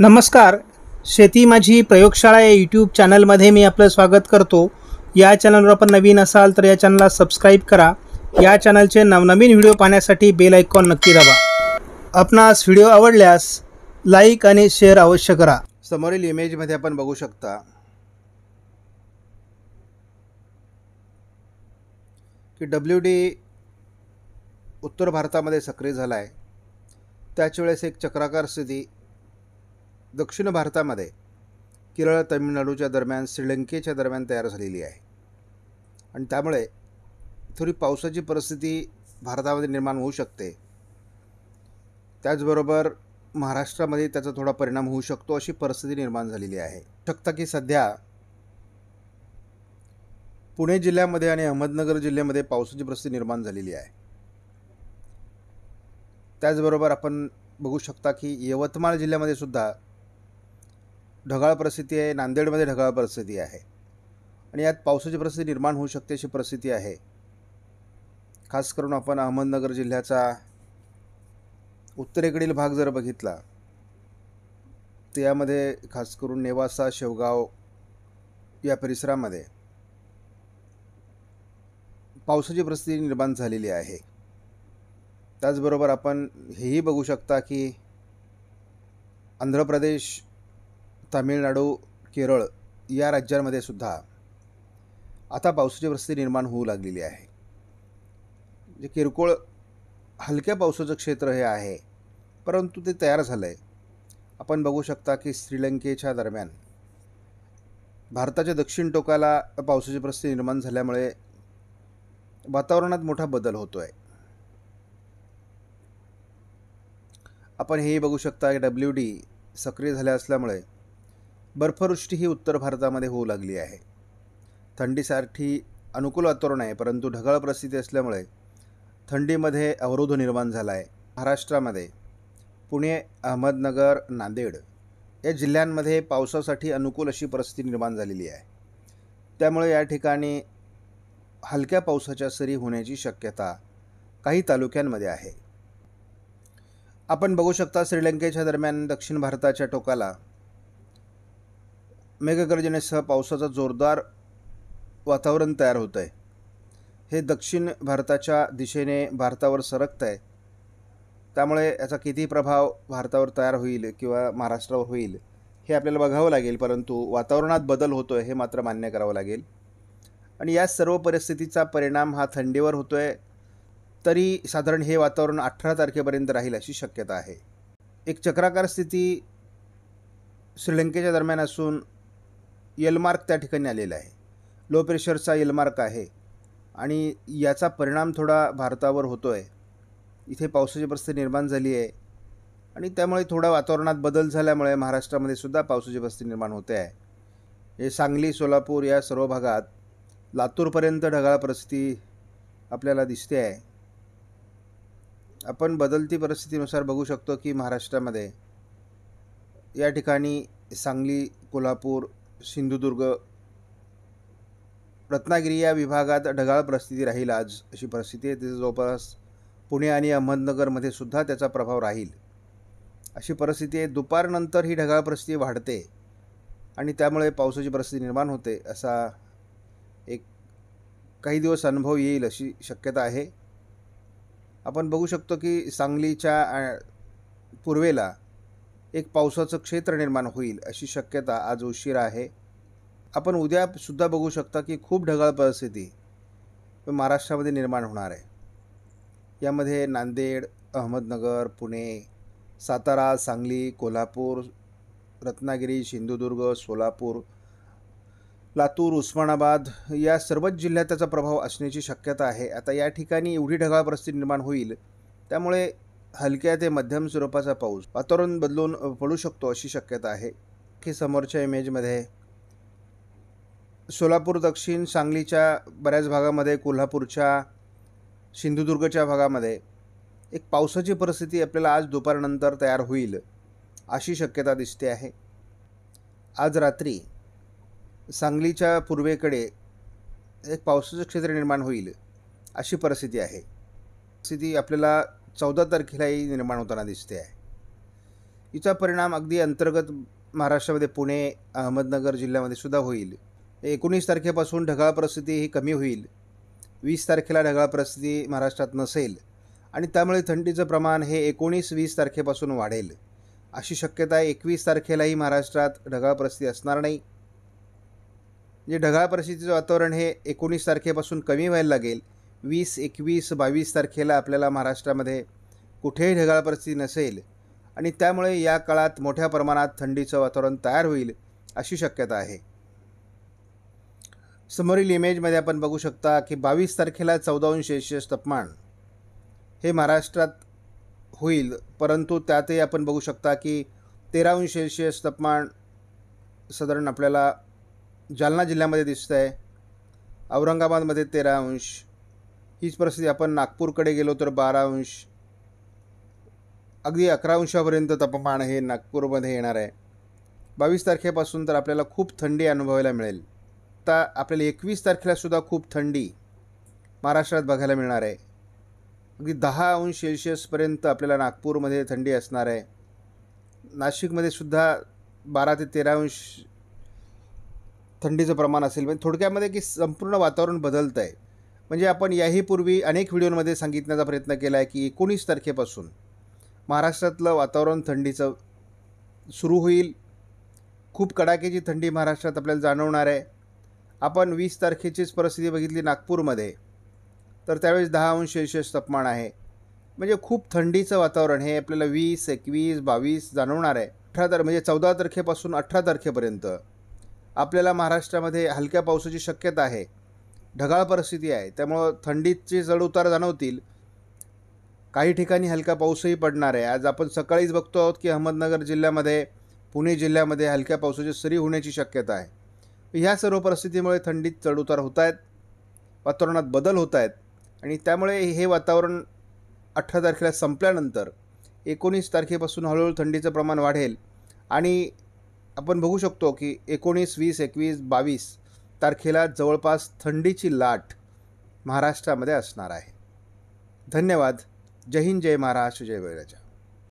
नमस्कार शेती माझी प्रयोगशाळा या यूट्यूब चॅनलमध्ये मी आपलं स्वागत करतो या चॅनलवर आपण नवीन असाल तर या चॅनलला सबस्क्राईब करा या चॅनलचे नवनवीन व्हिडिओ पाहण्यासाठी बेल ऐकॉन नक्की दाबा आपणास व्हिडिओ आवडल्यास लाईक आणि शेअर अवश्य करा समोरील इमेजमध्ये आपण बघू शकता की डब्ल्यू डी उत्तर भारतामध्ये सक्रिय झाला आहे त्याच वेळेस एक चक्राकार स्थिती दक्षिण भारतामध्ये केरळ तमिळनाडूच्या दरम्यान श्रीलंकेच्या दरम्यान तयार झालेली आहे आणि त्यामुळे थोडी पावसाची परिस्थिती भारतामध्ये निर्माण होऊ शकते त्याचबरोबर महाराष्ट्रामध्ये त्याचा थोडा परिणाम होऊ शकतो अशी परिस्थिती निर्माण झालेली आहे शकता की सध्या पुणे जिल्ह्यामध्ये आणि अहमदनगर जिल्ह्यामध्ये पावसाची परिस्थिती निर्माण झालेली आहे त्याचबरोबर आपण बघू शकता की यवतमाळ जिल्ह्यामध्ये सुद्धा ढगाळ परिस्थिती आहे नांदेडमध्ये ढगाळ परिस्थिती आहे आणि यात पावसाची परिस्थिती निर्माण होऊ शकते अशी परिस्थिती आहे खास करून आपण अहमदनगर जिल्ह्याचा उत्तरेकडील भाग जर बघितला तर यामध्ये खास करून नेवासा शेवगाव या परिसरामध्ये पावसाची परिस्थिती निर्माण झालेली आहे त्याचबरोबर आपण हेही बघू शकता की आंध्र प्रदेश तामिळनाडू केरळ या राज्यांमध्ये सुद्धा आता पावसाची परिस्थिती निर्माण होऊ लागलेली आहे जे म्हणजे किरकोळ हलक्या पावसाचं क्षेत्र हे आहे परंतु ते तयार झालं आहे आपण बघू शकता की श्रीलंकेच्या दरम्यान भारताच्या दक्षिण टोकाला पावसाची परिस्थिती निर्माण झाल्यामुळे वातावरणात मोठा बदल होतो आहे आपण हेही बघू शकता की डब्ल्यू डी सक्रिय झाल्या असल्यामुळे बर्फवृष्टी ही उत्तर भारतामध्ये होऊ लागली आहे थंडीसाठी अनुकूल वातावरण आहे परंतु ढगाळ परिस्थिती असल्यामुळे थंडीमध्ये अवरोध निर्माण झाला आहे महाराष्ट्रामध्ये पुणे अहमदनगर नांदेड या जिल्ह्यांमध्ये पावसासाठी अनुकूल अशी परिस्थिती निर्माण झालेली आहे त्यामुळे या ठिकाणी हलक्या पावसाच्या सरी होण्याची शक्यता काही तालुक्यांमध्ये आहे आपण बघू शकता श्रीलंकेच्या दरम्यान दक्षिण भारताच्या टोकाला मेघगर्जनेसह पावसाचा जोरदार वातावरण तयार होत आहे हे दक्षिण भारताच्या दिशेने भारतावर सरकत आहे त्यामुळे याचा किती प्रभाव भारतावर तयार होईल किंवा महाराष्ट्रावर होईल हे आपल्याला बघावं लागेल परंतु वातावरणात बदल होतो आहे हे मात्र मान्य करावं लागेल आणि या सर्व परिस्थितीचा परिणाम हा थंडीवर होतो आहे तरी साधारण हे वातावरण अठरा तारखेपर्यंत राहील अशी शक्यता आहे एक चक्राकार स्थिती श्रीलंकेच्या दरम्यान असून यलमार्क त्या ठिकाणी आलेला आहे लो प्रेशरचा यलमार्क आहे आणि याचा परिणाम थोडा भारतावर होतो आहे इथे पावसाची परिस्थिती निर्माण झाली आहे आणि त्यामुळे थोडा वातावरणात बदल झाल्यामुळे महाराष्ट्रामध्ये सुद्धा पावसाची परिस्थिती निर्माण होते आहे हे सांगली सोलापूर या सर्व भागात लातूरपर्यंत ढगाळ परिस्थिती आपल्याला दिसते आहे आपण बदलती परिस्थितीनुसार बघू शकतो की महाराष्ट्रामध्ये या ठिकाणी सांगली कोल्हापूर सिंधुदुर्ग रत्नागिरी या विभागात ढगाळ परिस्थिती राहील आज अशी परिस्थिती आहे तिथे जवळपास पुणे आणि अहमदनगरमध्ये सुद्धा त्याचा प्रभाव राहील अशी परिस्थिती आहे दुपारनंतर ही ढगाळ परिस्थिती वाढते आणि त्यामुळे पावसाची परिस्थिती निर्माण होते असा एक काही दिवस अनुभव येईल अशी शक्यता आहे आपण बघू शकतो की सांगलीच्या पूर्वेला एक पावसाचं क्षेत्र निर्माण होईल अशी शक्यता आज उशीर आहे आपण उद्यासुद्धा बघू शकता की खूप ढगाळ परिस्थिती महाराष्ट्रामध्ये निर्माण होणार आहे यामध्ये नांदेड अहमदनगर पुणे सातारा सांगली कोल्हापूर रत्नागिरी सिंधुदुर्ग सोलापूर लातूर उस्मानाबाद या सर्वच जिल्ह्यात त्याचा प्रभाव असण्याची शक्यता आहे आता या ठिकाणी एवढी ढगाळ परिस्थिती निर्माण होईल त्यामुळे हलक्या ते मध्यम स्वरूपाचा पाऊस वातावरण बदलून पडू शकतो अशी शक्यता आहे की समोरच्या इमेजमध्ये सोलापूर दक्षिण सांगलीच्या बऱ्याच भागामध्ये कोल्हापूरच्या सिंधुदुर्गच्या भागामध्ये एक पावसाची परिस्थिती आपल्याला आज दुपारनंतर तयार होईल अशी शक्यता दिसते आहे आज रात्री सांगलीच्या पूर्वेकडे एक पावसाचं क्षेत्र निर्माण होईल अशी परिस्थिती आहे परिस्थिती आपल्याला चौदा तारखेलाही निर्माण होताना दिसते आहे हिचा परिणाम अगदी अंतर्गत महाराष्ट्रामध्ये पुणे अहमदनगर जिल्ह्यामध्ये सुद्धा होईल एकोणीस तारखेपासून ढगाळ परिस्थिती ही कमी होईल वीस तारखेला ढगाळ परिस्थिती महाराष्ट्रात नसेल आणि त्यामुळे थंडीचं प्रमाण हे एकोणीस वीस तारखेपासून वाढेल अशी शक्यता एकवीस तारखेलाही महाराष्ट्रात ढगाळ परिस्थिती असणार नाही म्हणजे ढगाळ परिस्थितीचं वातावरण हे एकोणीस तारखेपासून कमी व्हायला लागेल वीस एकवीस बावीस तारखेला आपल्याला महाराष्ट्रामध्ये कुठेही ढगाळ परिस्थिती नसेल आणि त्यामुळे या काळात मोठ्या प्रमाणात थंडीचं वातावरण तयार होईल अशी शक्यता आहे समोरील इमेजमध्ये आपण बघू शकता की बावीस तारखेला चौदा अंश सेल्शियस तापमान हे महाराष्ट्रात होईल परंतु त्यातही आपण बघू शकता की तेरा अंश सेल्शियस तापमान साधारण आपल्याला जालना जिल्ह्यामध्ये दिसतं आहे औरंगाबादमध्ये तेरा अंश हीच परिस्थिती आपण नागपूरकडे गेलो तर बारा अंश अगदी अकरा अंशापर्यंत तापमान हे नागपूरमध्ये येणार आहे बावीस तारखेपासून तर आपल्याला खूप थंडी अनुभवायला मिळेल आता आपल्याला एकवीस तारखेलासुद्धा खूप थंडी महाराष्ट्रात बघायला मिळणार आहे अगदी दहा अंश सेल्शियसपर्यंत आपल्याला नागपूरमध्ये थंडी असणार आहे नाशिकमध्ये सुद्धा बारा ते तेरा अंश थंडीचं प्रमाण असेल म्हणजे थोडक्यामध्ये की संपूर्ण वातावरण बदलतं आहे म्हणजे आपण याही पूर्वी अनेक व्हिडिओमध्ये सांगितण्याचा प्रयत्न केला आहे की एकोणीस तारखेपासून महाराष्ट्रातलं वातावरण थंडीचं सुरू होईल खूप कडाक्याची थंडी महाराष्ट्रात आपल्याला जाणवणार आहे आपण वीस तारखेचीच परिस्थिती बघितली नागपूरमध्ये तर त्यावेळेस दहा अंश सेल्शियस तापमान आहे म्हणजे खूप थंडीचं वातावरण हे आपल्याला वीस एकवीस बावीस जाणवणार आहे अठरा तार म्हणजे चौदा तारखेपासून अठरा तारखेपर्यंत आपल्याला महाराष्ट्रामध्ये हलक्या पावसाची शक्यता आहे ढगाळ परिस्थिती आहे त्यामुळं थंडीचे चढउतार जाणवतील काही ठिकाणी हलका पाऊसही पडणार आहे आज आपण सकाळीच बघतो आहोत की अहमदनगर जिल्ह्यामध्ये पुणे जिल्ह्यामध्ये हलक्या पावसाची सरी होण्याची शक्यता आहे ह्या सर्व परिस्थितीमुळे थंडीत चढउतार होत आहेत वातावरणात बदल होत आहेत आणि त्यामुळे हे वातावरण अठरा तारखेला संपल्यानंतर एकोणीस तारखेपासून हळूहळू थंडीचं प्रमाण वाढेल आणि आपण बघू शकतो की एकोणीस वीस एकवीस बावीस तारखेला जवळपास थंडीची लाट महाराष्ट्रामध्ये असणार आहे धन्यवाद जय हिंद जय महाराष्ट्र जय वैराजा